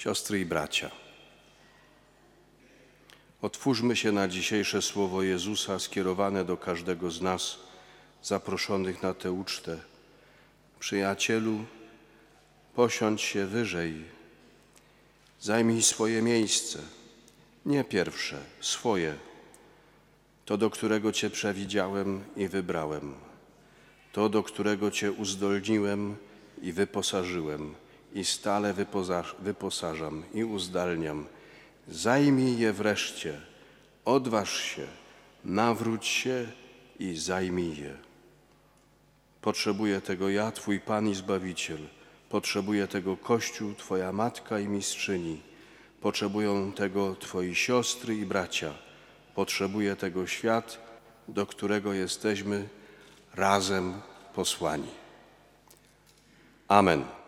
siostry i bracia. Otwórzmy się na dzisiejsze słowo Jezusa skierowane do każdego z nas, zaproszonych na tę ucztę. Przyjacielu, posiądź się wyżej, zajmij swoje miejsce, nie pierwsze, swoje, to do którego Cię przewidziałem i wybrałem, to do którego Cię uzdolniłem i wyposażyłem i stale wyposażam i uzdalniam. Zajmij je wreszcie, odważ się, nawróć się i zajmij je. Potrzebuję tego ja, Twój Pan i Zbawiciel. Potrzebuje tego Kościół, Twoja matka i mistrzyni. Potrzebują tego Twoi siostry i bracia. Potrzebuje tego świat, do którego jesteśmy razem posłani. Amen.